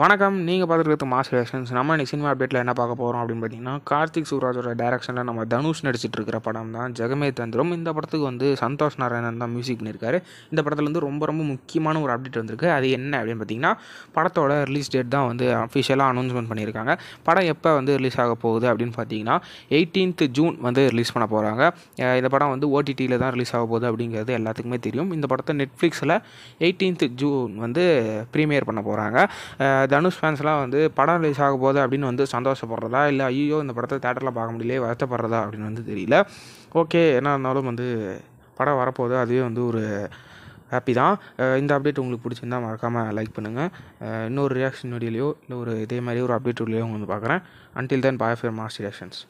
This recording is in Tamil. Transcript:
வணக்கம் நீங்கள் பார்த்துருக்கிறது மாஸ் ரியாக்ஷன்ஸ் நம்ம இன்னைக்கு சினிமா அப்டேட்டில் என்ன பார்க்க போகிறோம் அப்படின்னு பார்த்தீங்கன்னா கார்த்திக் சூராஜோட டேரக்ஷனில் நம்ம தனுஷ் நடிச்சிட்டு இருக்கிற படம் தான் ஜெகமே தந்திரம் இந்த படத்துக்கு வந்து சந்தோஷ் நாராயணன் தான் மியூசிக் பண்ணியிருக்காரு இந்த படத்தில் வந்து ரொம்ப ரொம்ப முக்கியமான ஒரு அப்டேட் வந்திருக்கு அது என்ன அப்படின்னு பார்த்தீங்கன்னா படத்தோட ரிலீஸ் டேட் தான் வந்து அஃபிஷியலாக அனௌன்ஸ்மெண்ட் பண்ணியிருக்காங்க படம் எப்போ வந்து ரிலீஸ் ஆக போகுது அப்படின்னு பார்த்தீங்கன்னா எயிட்டீன்த் ஜூன் வந்து ரிலீஸ் பண்ண போகிறாங்க இந்த படம் வந்து ஓடிடியில் தான் ரிலீஸ் ஆக போகுது அப்படிங்கிறது எல்லாத்துக்குமே தெரியும் இந்த படத்தை நெட்ஃப்ளிக்ஸில் எயிட்டீன்த் ஜூன் வந்து ப்ரீமியர் பண்ண போகிறாங்க தனுஷ் ஃபேன்ஸ்லாம் வந்து படம் ரிலீஸ் ஆக போகுது அப்படின்னு வந்து சந்தோஷப்படுறதா இல்லை ஐயோ இந்த படத்தை தேட்டரில் பார்க்க முடியலையே வருத்தப்படுறதா அப்படின்னு வந்து தெரியல ஓகே என்ன இருந்தாலும் வந்து படம் வரப்போகுது அதுவே வந்து ஒரு ஹாப்பி தான் இந்த அப்டேட் உங்களுக்கு பிடிச்சிருந்தால் மறக்காமல் லைக் பண்ணுங்கள் இன்னொரு ரியாக்ஷன் வீடியோலையோ இல்லை ஒரு இதே மாதிரி ஒரு அப்டேட் வீடியோலையோ வந்து பார்க்குறேன் அன்டில் தென் பாய் ஃபியர் மாஸ் ரியாக்ஷன்ஸ்